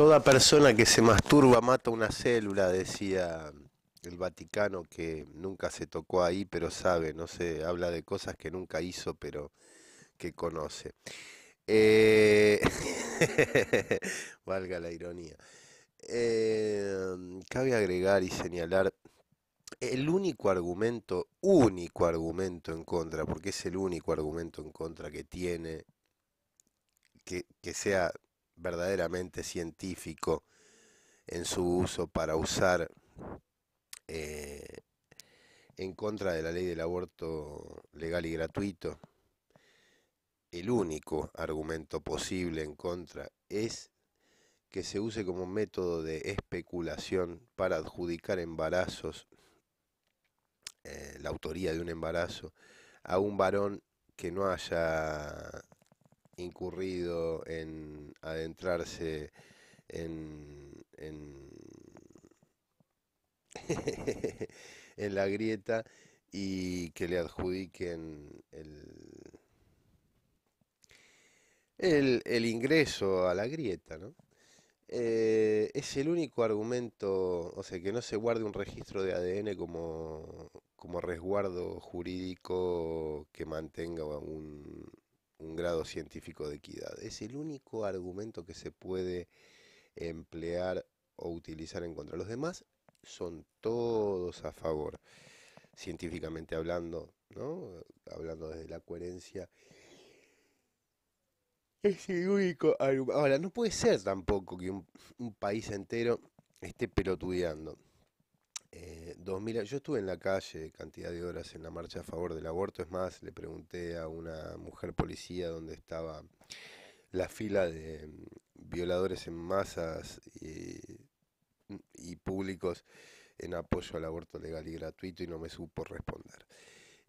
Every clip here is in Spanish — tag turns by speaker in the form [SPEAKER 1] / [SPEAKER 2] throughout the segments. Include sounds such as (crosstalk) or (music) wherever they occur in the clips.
[SPEAKER 1] Toda persona que se masturba mata una célula, decía el Vaticano, que nunca se tocó ahí, pero sabe, no sé, habla de cosas que nunca hizo, pero que conoce. Eh, (laughs) valga la ironía. Eh, cabe agregar y señalar el único argumento, único argumento en contra, porque es el único argumento en contra que tiene que sea verdaderamente científico en su uso para usar eh, en contra de la ley del aborto legal y gratuito. El único argumento posible en contra es que se use como método de especulación para adjudicar embarazos, eh, la autoría de un embarazo, a un varón que no haya incurrido en adentrarse en, (laughs) en, la grieta y que le adjudiquen el, ingreso a la grieta, ¿no? Eh, es el único argumento, o sea, que no se guarde un registro de ADN como, como resguardo jurídico que mantenga un, un grado científico de equidad. Es el único argumento que se puede emplear o utilizar en contra. Los demás son todos a favor, científicamente hablando, ¿no? Hablando desde la coherencia. Es único Ahora, no puede ser tampoco que un país entero esté pelotudeando. 2000, eh, yo estuve en la calle cantidad de horas en la marcha a favor del aborto. Es más, le pregunté a una mujer policía dónde estaba la fila de mm, violadores en masas mm, y, públicos en apoyo al aborto legal y gratuito y no me supo responder.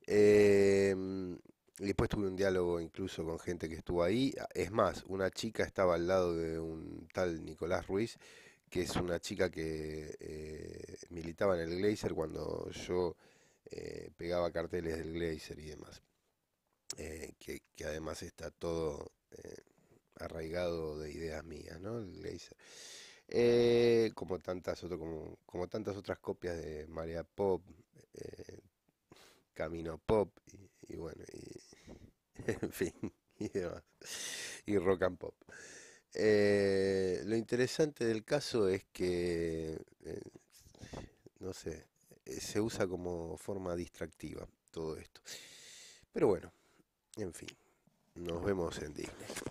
[SPEAKER 1] Eh, mm, después tuve un diálogo incluso con gente que estuvo ahí. Es más, una chica estaba al lado de un tal Nicolás Ruiz que es una chica que eh, militaba en el Glazer cuando yo eh, pegaba carteles del Glazer y demás. Eh, que, además está todo arraigado de ideas mías, ¿no? El Glazer. como, tantas como, como, tantas otras copias de Marea Pop, Camino Pop, y, bueno, y, (laughs) en fin, y demás. Y rock and pop. Eh, lo interesante del caso es que, eh, no sé, eh, se usa como forma distractiva todo esto. Pero bueno, en fin, nos vemos en Disney.